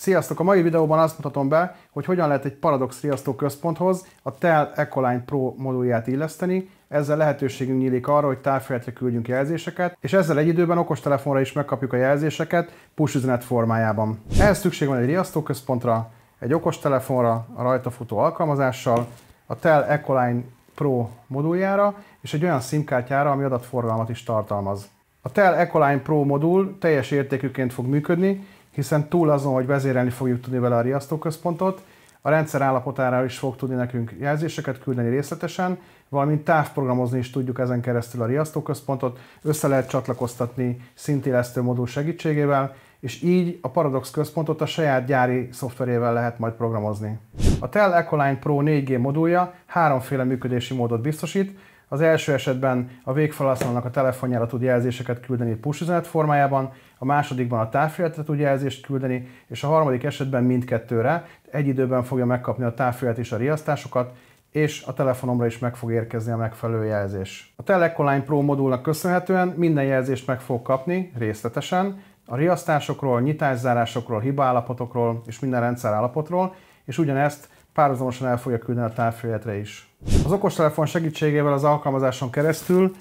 Sziasztok! A mai videóban azt mutatom be, hogy hogyan lehet egy Paradox riasztó központhoz a Tel Ecoline Pro modulját illeszteni, ezzel lehetőségünk nyílik arra, hogy távfeletre küldjünk jelzéseket, és ezzel egy időben okostelefonra is megkapjuk a jelzéseket push üzenet formájában. Ehhez szükség van egy központra, egy okostelefonra, a rajta futó alkalmazással, a Tel Ecoline Pro moduljára és egy olyan SIM-kártyára, ami adatforgalmat is tartalmaz. A Tel Ecoline Pro modul teljes értékűként fog működni, hiszen túl azon, hogy vezérelni fogjuk tudni vele a riasztóközpontot, a rendszer állapotára is fog tudni nekünk jelzéseket küldeni részletesen, valamint távprogramozni is tudjuk ezen keresztül a riasztóközpontot, össze lehet csatlakoztatni szintélesztő modul segítségével, és így a Paradox központot a saját gyári szoftverével lehet majd programozni. A Tel Ecoline Pro 4G modulja háromféle működési módot biztosít, az első esetben a végfelhasználónak a telefonjára tud jelzéseket küldeni push üzenet formájában, a másodikban a távfületre tud jelzést küldeni, és a harmadik esetben mindkettőre egy időben fogja megkapni a távfület és a riasztásokat, és a telefonomra is meg fog érkezni a megfelelő jelzés. A Telecoline Pro modulnak köszönhetően minden jelzést meg fog kapni részletesen, a riasztásokról, nyitászárásokról, hibaállapotokról és minden rendszerállapotról, és ugyanezt párhuzamosan el fogja küldeni a távfületre is. Az okostelefon segítségével az alkalmazáson keresztül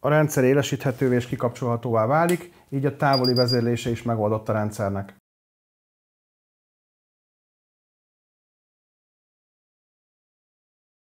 a rendszer élesíthetővé és kikapcsolhatóvá válik, így a távoli vezérlése is megoldott a rendszernek.